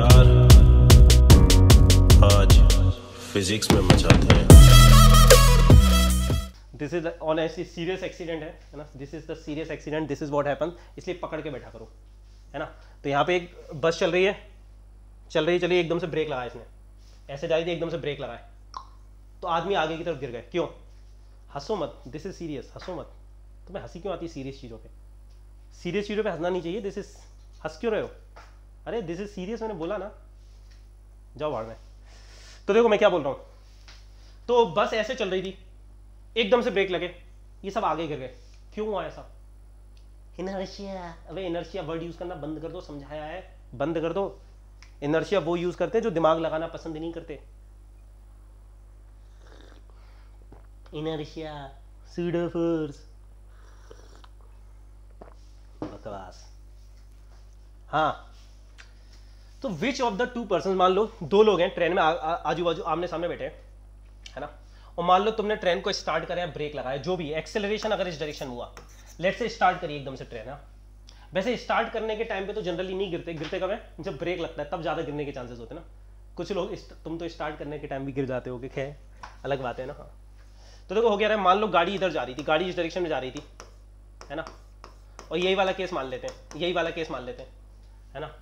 यार आज फिजिक्स में मचाते हैं दिस इज ऑन ऐसी सीरियस एक्सीडेंट है ना this is the serious accident this is what happen इसलिए पकड़ के बैठा करो है ना तो यहाँ पे एक बस चल रही है चल रही चली एकदम से ब्रेक लगा इसने ऐसे जा रही थी एकदम से ब्रेक लगाए तो आदमी आगे की तरफ गिर गए क्यों हंसो मत दिस इज सीरियस हंसो मत तुम्हें हंसी क्यों आती है सीरियस चीज़ों पे सीरियस चीज़ों पे हंसना नहीं चाहिए दिस इज हंस क्यों रहे हो अरे दिस इज सीरियस मैंने बोला ना जाओ भाड़ में तो देखो मैं क्या बोल रहा हूं तो बस ऐसे चल रही थी एकदम से ब्रेक लगे ये सब आगे गिर गए क्यों हुआ ऐसा इनर्शिया अबे इनर्शिया वर्ड यूज करना बंद कर दो समझाया है बंद कर दो इनर्शिया वो यूज करते हैं जो दिमाग लगाना पसंद नहीं करते इनर्शिया बकवास हाँ तो which of the two person मान लो दो लोग हैं ट्रेन में आजू बाजू आमने सामने बैठे हैं है ना और मान लो तुमने ट्रेन को स्टार्ट कराया ब्रेक लगाया जो भी एक्सेलरेशन अगर इस डायरेक्शन हुआ लेट से स्टार्ट करिए एकदम से ट्रेन है वैसे स्टार्ट करने के टाइम पे तो जनरली नहीं गिरते गिरते कब है जब ब्रेक लगता है तब ज़्यादा गिरने के चांसेस होते हैं ना कुछ लोग तुम तो स्टार्ट करने के टाइम भी गिर जाते हो कि खे अलग बात है ना हाँ तो देखो हो गया मान लो गाड़ी इधर जा रही थी गाड़ी इस डायरेक्शन में जा रही थी है ना और यही वाला केस मान लेते हैं यही वाला केस मान लेते हैं है ना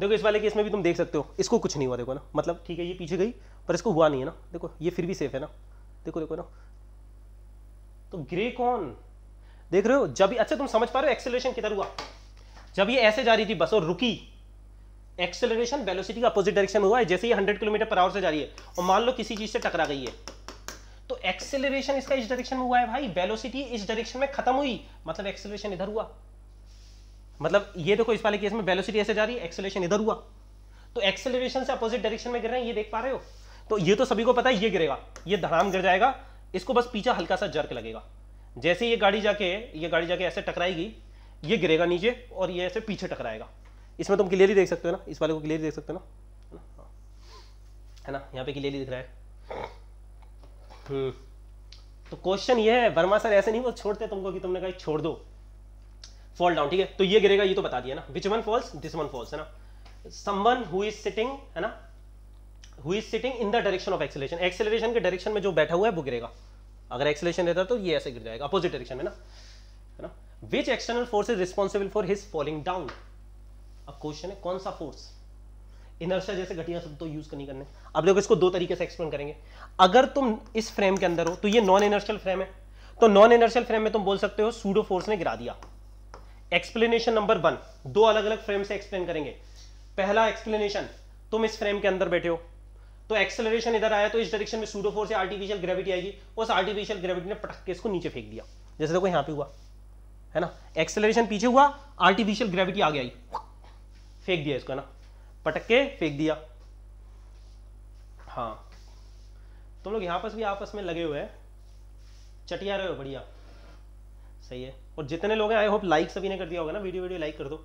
देखो इस वाले केस में भी तुम देख सकते हो इसको कुछ नहीं हुआ देखो ना मतलब ठीक है ये पीछे गई पर इसको हुआ नहीं है ना देखो ये फिर भी सेफ है ना देखो देखो ना तो ग्रे कौन देख रहे हो जब अच्छा तुम समझ पा रहे हो एक्सेलरेशन किधर हुआ जब ये ऐसे जा रही थी बस और रुकी एक्सेलरेशन वेलोसिटी का अपोजिट डायरेक्शन हुआ है जैसे ये 100 किलोमीटर पर आवर से जा रही है और मान लो किसी चीज से टकरा गई है तो एक्सेलरेशन इसका इस डायरेक्शन में हुआ है भाई वेलोसिटी इस डायरेक्शन में खत्म हुई मतलब एक्सेलरेशन इधर हुआ मतलब ये देखो इस वाले केस में वेलोसिटी ऐसे जा रही है एक्सेलेशन इधर हुआ तो एक्सेलरेशन से अपोजिट डायरेक्शन में गिर रहे हैं ये देख पा रहे हो तो ये तो सभी को पता है ये गिरेगा ये धड़ाम गिर जाएगा इसको बस पीछा हल्का सा जर्क लगेगा जैसे ये गाड़ी जाके ये गाड़ी जाके ऐसे टकराएगी ये गिरेगा नीचे और ये ऐसे पीछे टकराएगा इसमें तुम क्लियरली देख सकते हो ना इस वाले को क्लियरली देख सकते हो ना है ना यहाँ पे क्लियरली दिख रहा है हम्म। तो क्वेश्चन ये है वर्मा सर ऐसे नहीं वो छोड़ते तुमको कि तुमने कहा छोड़ दो फॉल डाउन ठीक है तो ये गिरेगा ये तो बता दिया ना which one falls this one falls है ना समवन हु इज सिटिंग है ना who is sitting in the direction of acceleration acceleration के डायरेक्शन में जो बैठा हुआ है वो गिरेगा अगर एक्सेलेशन रहता तो ये ऐसे गिर जाएगा अपोजिट डायरेक्शन में ना है ना which external force is responsible for his falling down अब क्वेश्चन है कौन सा फोर्स इनर्शिया जैसे घटिया शब्द तो यूज नहीं करने अब देखो इसको दो तरीके से एक्सप्लेन करेंगे अगर तुम इस फ्रेम के अंदर हो तो ये नॉन इनर्शियल फ्रेम है तो नॉन इनर्शियल फ्रेम में तुम बोल सकते हो सूडो फोर्स ने गिरा दिया एक्सप्लेनेशन नंबर वन दो अलग अलग फ्रेम से एक्सप्लेन करेंगे पहला एक्सप्लेनेशन तुम इस फ्रेम के अंदर बैठे हो तो एक्सेलरेशन इधर आया तो इस डायरेक्शन में सूडो सूडोफोर से आर्टिफिशियल ग्रेविटी आएगी उस आर्टिफिशियल ग्रेविटी ने पटक के इसको नीचे फेंक दिया जैसे देखो यहां पे हुआ है ना एक्सेलरेशन पीछे हुआ आर्टिफिशियल ग्रेविटी आगे आई फेंक दिया इसको है ना पटक के फेंक दिया हाँ तुम लोग यहां पर भी आपस में लगे हुए हैं चटिया रहे हो बढ़िया सही है और जितने लोग हैं आई होप लाइक सभी ने कर दिया होगा ना वीडियो वीडियो लाइक कर दो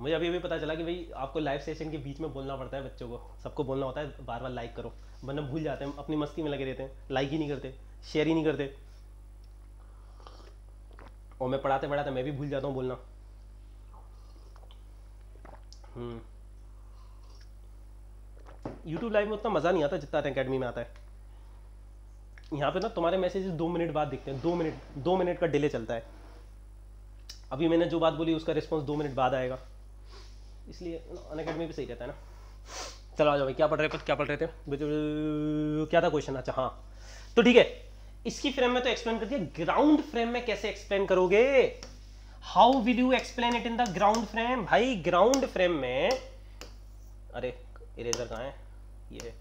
मुझे अभी अभी पता चला कि भाई आपको लाइव सेशन के बीच में बोलना पड़ता है बच्चों को सबको बोलना होता है बार बार लाइक करो वरना भूल जाते हैं अपनी मस्ती में लगे रहते हैं लाइक ही नहीं करते शेयर ही नहीं करते और मैं पढ़ाते पढ़ाते मैं भी भूल जाता हूँ बोलना हम्म। YouTube लाइव में उतना मज़ा नहीं आता जितना अकेडमी में आता है यहाँ पे ना तुम्हारे मैसेजेस दो मिनट बाद दिखते हैं दो मिनट दो मिनट का डिले चलता है अभी मैंने जो बात बोली उसका रिस्पॉन्स दो मिनट बाद आएगा इसलिए अन अकेडमी भी सही रहता है ना चलो आ जाओ भाई क्या पढ़ रहे पर, क्या पढ़ रहे थे क्या था क्वेश्चन अच्छा हाँ तो ठीक है इसकी फ्रेम में तो एक्सप्लेन कर दिया ग्राउंड फ्रेम में कैसे एक्सप्लेन करोगे how will you explain it in the ground frame भाई ग्राउंड फ्रेम में अरे इरेजर कहाँ है ये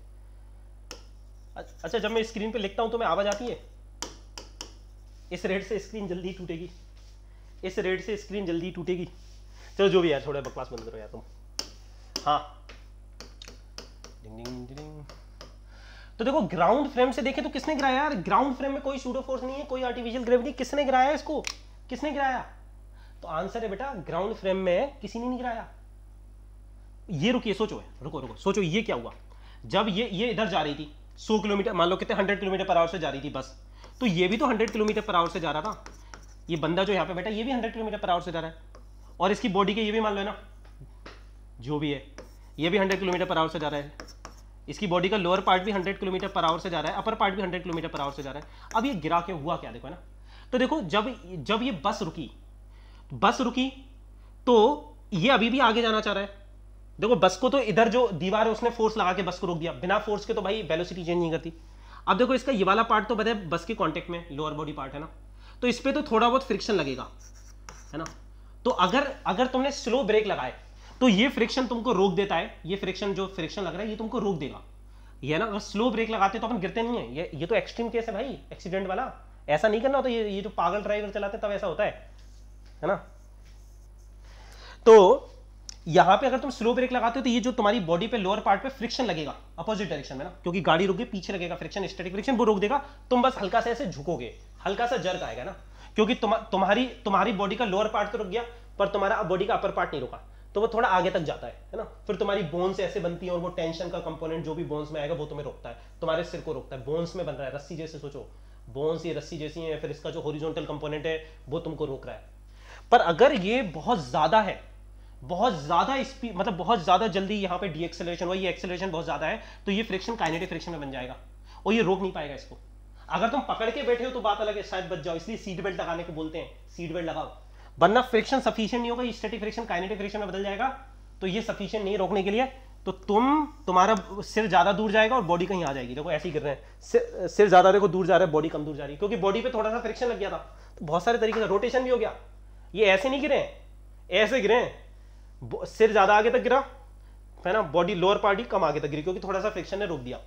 अच्छा जब मैं स्क्रीन पे लिखता हूँ तो मैं आवाज़ आती है इस रेट से स्क्रीन जल्दी टूटेगी इस रेट से स्क्रीन जल्दी टूटेगी चलो जो भी यार थोड़ा बकवास बंद करो यार तुम हाँ डिंग डिंग डिंग तो देखो ग्राउंड फ्रेम से देखें तो किसने गिराया यार ग्राउंड फ्रेम में कोई शूडो फोर्स नहीं है कोई आर्टिफिशियल ग्रेविटी किसने गिराया इसको किसने गिराया तो आंसर है बेटा ग्राउंड फ्रेम में किसी ने नहीं गिराया ये रुकिए सोचो रुको रुको सोचो ये क्या हुआ जब ये ये इधर जा रही थी सौ किलोमीटर मान लो कितने हंड्रेड किलोमीटर पर आवर से जा रही थी बस तो ये भी तो हंड्रेड किलोमीटर पर आवर से जा रहा था ये बंदा जो यहाँ पे बैठा ये भी हंड्रेड किलोमीटर पर आवर से जा रहा है और इसकी बॉडी के ये भी मान लो ना जो भी है ये भी हंड्रेड किलोमीटर पर आवर से जा रहा है इसकी बॉडी का लोअर पार्ट भी हंड्रेड किलोमीटर पर आवर से जा रहा है अपर पार्ट भी हंड्रेड किलोमीटर पर आवर से जा रहा है अब ये गिरा के हुआ क्या देखो है ना तो देखो जब जब ये बस रुकी बस रुकी तो ये अभी भी आगे जाना चाह रहा है देखो बस को तो इधर जो दीवार है उसने फोर्स लगा के बस को रोक दिया बिना फोर्स के तो भाई वेलोसिटी चेंज नहीं करती अब देखो इसका ये वाला पार्ट तो बताए बस के कॉन्टेक्ट में लोअर बॉडी पार्ट है ना तो इस पर तो थोड़ा बहुत फ्रिक्शन लगेगा है ना तो अगर अगर तुमने स्लो ब्रेक लगाए तो ये फ्रिक्शन तुमको रोक देता है ये फ्रिक्शन जो फ्रिक्शन लग रहा है ये तुमको रोक देगा ये ना अगर स्लो ब्रेक लगाते तो अपन गिरते नहीं है ये ये तो एक्सट्रीम केस है भाई एक्सीडेंट वाला ऐसा नहीं करना होता ये ये जो पागल ड्राइवर चलाते तब ऐसा होता है है ना तो यहां पे अगर तुम स्लो ब्रेक लगाते हो तो ये जो तुम्हारी बॉडी पे लोअर पार्ट पे फ्रिक्शन लगेगा अपोजिट डायरेक्शन में ना क्योंकि गाड़ी रुकी पीछे लगेगा फ्रिक्शन स्टैटिक फ्रिक्शन वो रोक देगा तुम बस हल्का सा ऐसे झुकोगे हल्का सा जर्क आएगा ना क्योंकि तुम, तुम्हारी तुम्हारी बॉडी का लोअर पार्ट तो रुक गया पर तुम्हारा बॉडी का अपर पार्ट नहीं रुका तो वो थोड़ा आगे तक जाता है है ना फिर तुम्हारी बोन्स ऐसे बनती है और वो टेंशन का कंपोनेंट जो भी बोन्स में आएगा वो तुम्हें रोकता है तुम्हारे सिर को रोकता है बोन्स में बन रहा है रस्सी जैसे सोचो बोन्स ये रस्सी जैसी है फिर इसका जो हॉरिजॉन्टल कंपोनेंट है वो तुमको रोक रहा है पर अगर ये बहुत ज्यादा है बहुत ज़्यादा स्पीड मतलब बहुत ज़्यादा जल्दी यहाँ पे डी एक्सेलेशन हुआ ये एक्सेलरेशन बहुत ज़्यादा है तो ये फ्रिक्शन काइनेटिक फ्रिक्शन में बन जाएगा और ये रोक नहीं पाएगा इसको अगर तुम पकड़ के बैठे हो तो बात अलग है शायद बच जाओ इसलिए सीट बेल्ट लगाने को बोलते हैं सीट बेल्ट लगाओ वरना फ्रिक्शन सफिशियंट नहीं होगा स्टेटिक फ्रिक्शन काइनेटिक फ्रिक्शन में बदल जाएगा तो ये सफिशियंट नहीं रोकने के लिए तो तुम तुम्हारा सिर ज्यादा दूर जाएगा और बॉडी कहीं आ जाएगी देखो ऐसे ही कर रहे हैं सिर सिर ज्यादा देखो दूर जा रहा है बॉडी कम दूर जा रही है क्योंकि बॉडी पे थोड़ा सा फ्रिक्शन लग गया था तो बहुत सारे तरीके से रोटेशन भी हो गया ये ऐसे नहीं गिरे ऐसे गिरे सिर ज्यादा आगे तक गिरा है ना बॉडी लोअर पार्टी कम आगे तक गिरी क्योंकि थोड़ा सा फ्रिक्शन ने रोक दिया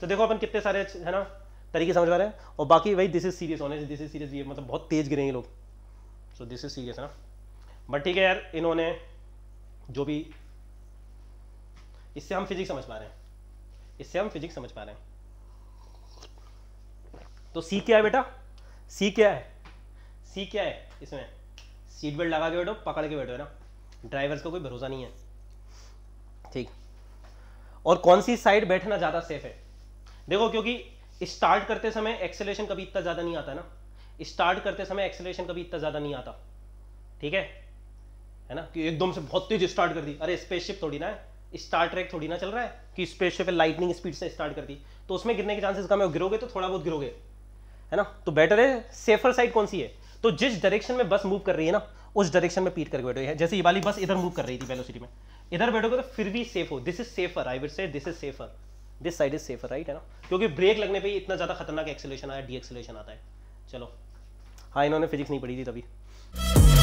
तो देखो अपन कितने सारे है ना तरीके समझ पा रहे हैं और बाकी वही दिस इज सीरियस होने दिस इज सीरियस ये मतलब बहुत तेज गिरेंगे लोग सो दिस इज सीरियस है ना बट ठीक है यार इन्होंने जो भी इससे हम फिजिक्स समझ पा रहे हैं इससे हम फिजिक्स समझ पा रहे हैं तो सी क्या है बेटा सी क्या है सी क्या है इसमें सीट बेल्ट लगा के बैठो पकड़ के बैठो है ना ड्राइवर्स का कोई भरोसा नहीं है ठीक और कौन सी साइड बैठना ज़्यादा सेफ है देखो क्योंकि स्टार्ट करते समय एक्सेलेशन कभी इतना ज़्यादा नहीं आता ना स्टार्ट करते समय एक्सेलेशन कभी इतना ज़्यादा नहीं आता ठीक है है ना कि एकदम से बहुत तेज स्टार्ट कर दी अरे स्पेसशिप थोड़ी ना है स्टार ट्रैक थोड़ी ना चल रहा है कि स्पेसशिप लाइटनिंग स्पीड से स्टार्ट कर दी तो उसमें गिरने के चांसेस कम है गिरोगे तो थोड़ा बहुत गिरोगे है ना तो बेटर है सेफर साइड कौन सी है तो जिस डायरेक्शन में बस मूव कर रही है ना उस डायरेक्शन में पीट करके बैठोगे जैसे ये वाली बस इधर मूव कर रही थी वेलोसिटी में इधर बैठोगे तो फिर भी सेफ हो this is safer I would say this is safer this side is safer right है ना क्योंकि ब्रेक लगने पे इतना ज़्यादा खतरनाक एक्सेलेशन आया डी एक्सेलेशन आता है चलो हाँ इन्होंने फिजिक्स नहीं पढ़ी थी तभी